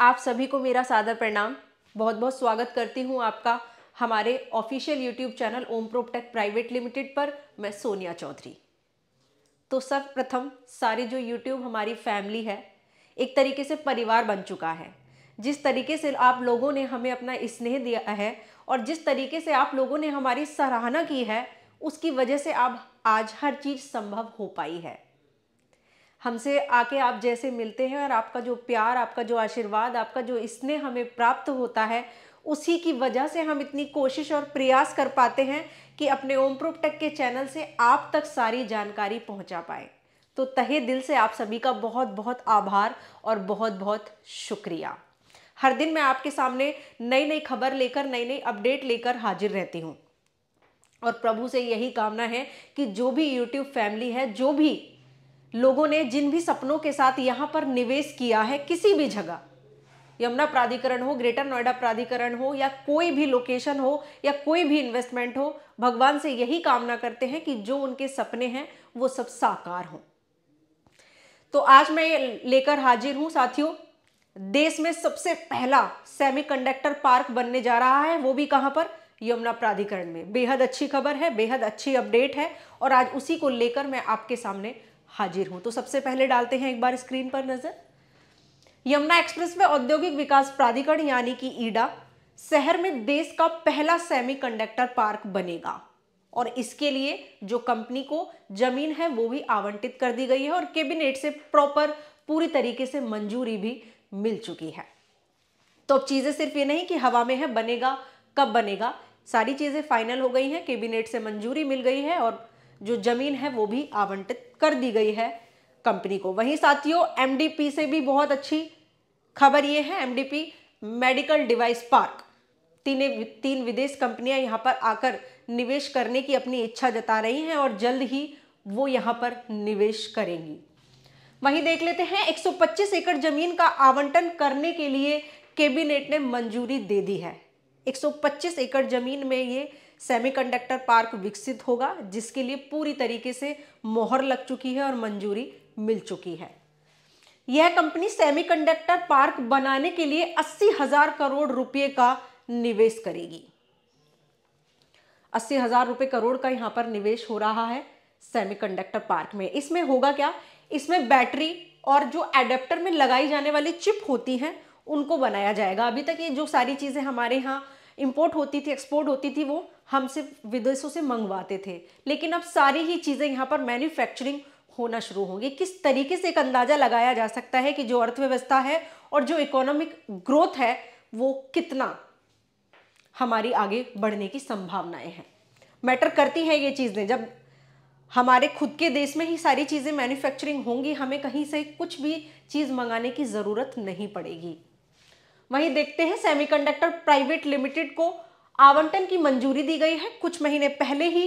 आप सभी को मेरा सादर प्रणाम बहुत बहुत स्वागत करती हूँ आपका हमारे official YouTube channel Om Proptech private limited पर मैं सोनिया चौधरी तो सर्वप्रथम सारी जो यूट्यूब हमारी फैमिली है एक तरीके से परिवार बन चुका है जिस तरीके से आप लोगों ने हमें अपना स्नेह दिया है और जिस तरीके से आप लोगों ने हमारी सराहना की है उसकी वजह से आप आज हर चीज़ संभव हो पाई है हमसे आके आप जैसे मिलते हैं और आपका जो प्यार आपका जो आशीर्वाद आपका जो स्नेह हमें प्राप्त होता है उसी की वजह से हम इतनी कोशिश और प्रयास कर पाते हैं कि अपने ओम प्रूप टेक के चैनल से आप तक सारी जानकारी पहुंचा पाए तो तहे दिल से आप सभी का बहुत बहुत आभार और बहुत बहुत शुक्रिया हर दिन मैं आपके सामने नई नई खबर लेकर नई नई अपडेट लेकर हाजिर रहती हूँ और प्रभु से यही कामना है कि जो भी यूट्यूब फैमिली है जो भी लोगों ने जिन भी सपनों के साथ यहाँ पर निवेश किया है किसी भी जगह यमुना प्राधिकरण हो ग्रेटर नोएडा प्राधिकरण हो या कोई भी लोकेशन हो या कोई भी इन्वेस्टमेंट हो भगवान से यही कामना करते हैं कि जो उनके सपने हैं वो सब साकार हों तो आज मैं लेकर हाजिर हूं साथियों देश में सबसे पहला सेमीकंडक्टर पार्क बनने जा रहा है वो भी कहां पर यमुना प्राधिकरण में बेहद अच्छी खबर है बेहद अच्छी अपडेट है और आज उसी को लेकर मैं आपके सामने हाजिर हूं तो सबसे पहले डालते हैं एक बार स्क्रीन पर नज़र यमुना एक्सप्रेस वे औद्योगिक विकास प्राधिकरण यानी कि ईडा शहर में देश का पहला सेमीकंडक्टर पार्क बनेगा और इसके लिए जो कंपनी को जमीन है वो भी आवंटित कर दी गई है और कैबिनेट से प्रॉपर पूरी तरीके से मंजूरी भी मिल चुकी है तो अब चीज़ें सिर्फ ये नहीं कि हवा में है बनेगा कब बनेगा सारी चीज़ें फाइनल हो गई हैं कैबिनेट से मंजूरी मिल गई है और जो जमीन है वो भी आवंटित कर दी गई है कंपनी को वहीं साथियों एमडीपी से भी बहुत अच्छी खबर ये है एमडीपी मेडिकल डिवाइस पार्क तीन तीन विदेश कंपनियां यहां पर आकर निवेश करने की अपनी इच्छा जता रही हैं और जल्द ही वो यहां पर निवेश करेंगी वहीं देख लेते हैं 125 एकड़ जमीन का आवंटन करने के लिए कैबिनेट ने मंजूरी दे दी है 125 एकड़ जमीन में ये सेमीकंडक्टर पार्क विकसित होगा जिसके लिए पूरी तरीके से मोहर लग चुकी है और मंजूरी मिल चुकी है यह कंपनी सेमीकंडक्टर पार्क बनाने के लिए अस्सी हजार करोड़ रुपए का निवेश करेगी अस्सी हजार रुपये करोड़ का यहां पर निवेश हो रहा है सेमीकंडक्टर पार्क में इसमें होगा क्या इसमें बैटरी और जो एडेप्टर में लगाई जाने वाली चिप होती हैं उनको बनाया जाएगा अभी तक ये जो सारी चीज़ें हमारे यहाँ इम्पोर्ट होती थी एक्सपोर्ट होती थी वो हमसे विदेशों से मंगवाते थे लेकिन अब सारी ही चीज़ें यहाँ पर मैन्युफैक्चरिंग होना शुरू होंगी किस तरीके से एक अंदाज़ा लगाया जा सकता है कि जो अर्थव्यवस्था है और जो इकोनॉमिक ग्रोथ है वो कितना हमारी आगे बढ़ने की संभावनाएं हैं मैटर करती हैं ये चीज़ें जब हमारे खुद के देश में ही सारी चीज़ें मैन्युफैक्चरिंग होंगी हमें कहीं से कुछ भी चीज़ मंगाने की ज़रूरत नहीं पड़ेगी वहीं देखते हैं सेमीकंडक्टर प्राइवेट लिमिटेड को आवंटन की मंजूरी दी गई है कुछ महीने पहले ही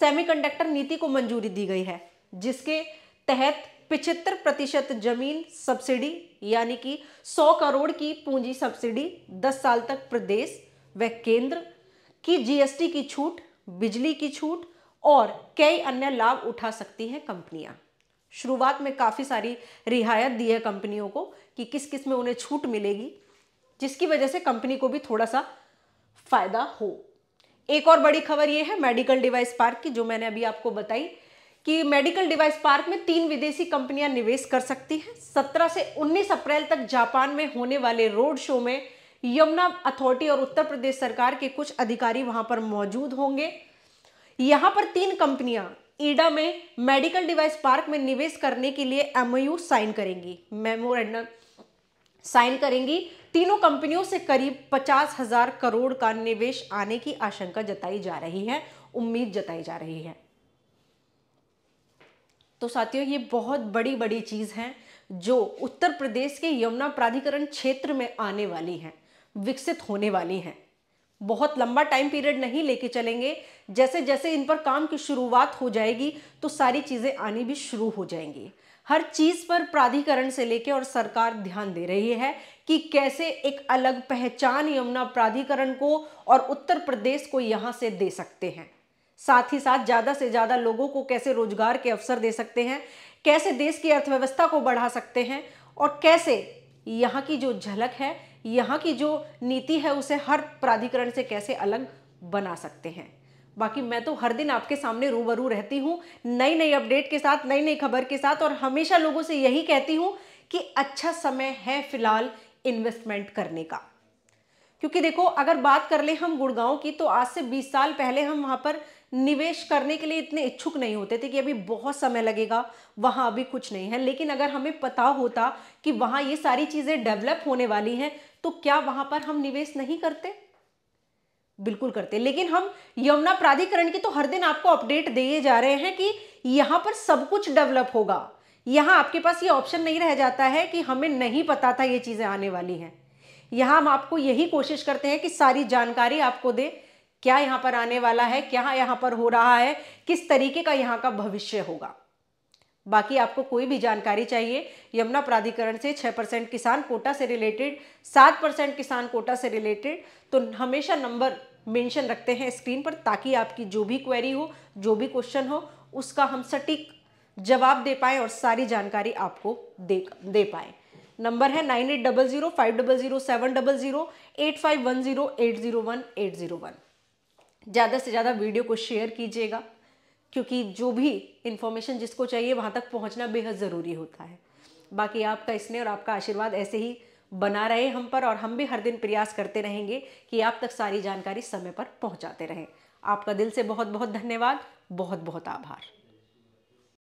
सेमीकंडक्टर नीति को मंजूरी दी गई है जिसके तहत पिछहत्तर प्रतिशत जमीन सब्सिडी यानी कि 100 करोड़ की पूंजी सब्सिडी 10 साल तक प्रदेश व केंद्र की जीएसटी की छूट बिजली की छूट और कई अन्य लाभ उठा सकती हैं कंपनियां शुरुआत में काफ़ी सारी रियायत दी है कंपनियों को कि किस किस में उन्हें छूट मिलेगी जिसकी वजह से कंपनी को भी थोड़ा सा फायदा हो एक और बड़ी खबर यह है मेडिकल डिवाइस पार्क की जो मैंने अभी आपको बताई कि मेडिकल डिवाइस पार्क में तीन विदेशी कंपनियां निवेश कर सकती हैं 17 से 19 अप्रैल तक जापान में होने वाले रोड शो में यमुना अथॉरिटी और उत्तर प्रदेश सरकार के कुछ अधिकारी वहां पर मौजूद होंगे यहां पर तीन कंपनियां ईडा में मेडिकल डिवाइस पार्क में निवेश करने के लिए एमओयू साइन करेंगी मेमोरेंडम साइन करेंगी तीनों कंपनियों से करीब पचास हजार करोड़ का निवेश आने की आशंका जताई जा रही है उम्मीद जताई जा रही है तो साथियों ये बहुत बड़ी बड़ी चीज है जो उत्तर प्रदेश के यमुना प्राधिकरण क्षेत्र में आने वाली है विकसित होने वाली है बहुत लंबा टाइम पीरियड नहीं लेके चलेंगे जैसे जैसे इन पर काम की शुरुआत हो जाएगी तो सारी चीज़ें आनी भी शुरू हो जाएंगी हर चीज़ पर प्राधिकरण से लेकर और सरकार ध्यान दे रही है कि कैसे एक अलग पहचान यमुना प्राधिकरण को और उत्तर प्रदेश को यहाँ से दे सकते हैं साथ ही साथ ज़्यादा से ज़्यादा लोगों को कैसे रोजगार के अवसर दे सकते हैं कैसे देश की अर्थव्यवस्था को बढ़ा सकते हैं और कैसे यहाँ की जो झलक है यहाँ की जो नीति है उसे हर प्राधिकरण से कैसे अलग बना सकते हैं बाकी मैं तो हर दिन आपके सामने रूबरू रहती हूँ नई नई अपडेट के साथ नई नई खबर के साथ और हमेशा लोगों से यही कहती हूँ कि अच्छा समय है फिलहाल इन्वेस्टमेंट करने का क्योंकि देखो अगर बात कर ले हम गुड़गांव की तो आज से 20 साल पहले हम वहाँ पर निवेश करने के लिए इतने इच्छुक नहीं होते थे कि अभी बहुत समय लगेगा वहाँ अभी कुछ नहीं है लेकिन अगर हमें पता होता कि वहाँ ये सारी चीज़ें डेवलप होने वाली हैं तो क्या वहाँ पर हम निवेश नहीं करते बिल्कुल करते लेकिन हम यमुना प्राधिकरण की तो हर दिन आपको अपडेट दिए जा रहे हैं कि यहाँ पर सब कुछ डेवलप होगा यहाँ आपके पास ये ऑप्शन नहीं रह जाता है कि हमें नहीं पता था ये चीज़ें आने वाली हैं यहाँ हम आपको यही कोशिश करते हैं कि सारी जानकारी आपको दे क्या यहाँ पर आने वाला है क्या यहाँ पर हो रहा है किस तरीके का यहाँ का भविष्य होगा बाकी आपको कोई भी जानकारी चाहिए यमुना प्राधिकरण से 6 परसेंट किसान कोटा से रिलेटेड 7 परसेंट किसान कोटा से रिलेटेड तो हमेशा नंबर मेंशन रखते हैं स्क्रीन पर ताकि आपकी जो भी क्वेरी हो जो भी क्वेश्चन हो उसका हम सटीक जवाब दे पाएँ और सारी जानकारी आपको दे दे पाएँ नंबर है nine eight double zero five double zero seven double zero eight five one zero eight zero one eight zero one ज़्यादा से ज़्यादा वीडियो को शेयर कीजिएगा क्योंकि जो भी इन्फॉर्मेशन जिसको चाहिए वहाँ तक पहुँचना बेहद ज़रूरी होता है बाकी आपका स्नेह और आपका आशीर्वाद ऐसे ही बना रहे हम पर और हम भी हर दिन प्रयास करते रहेंगे कि आप तक सारी जानकारी समय पर पहुंचाते रहें आपका दिल से बहुत बहुत धन्यवाद बहुत बहुत आभार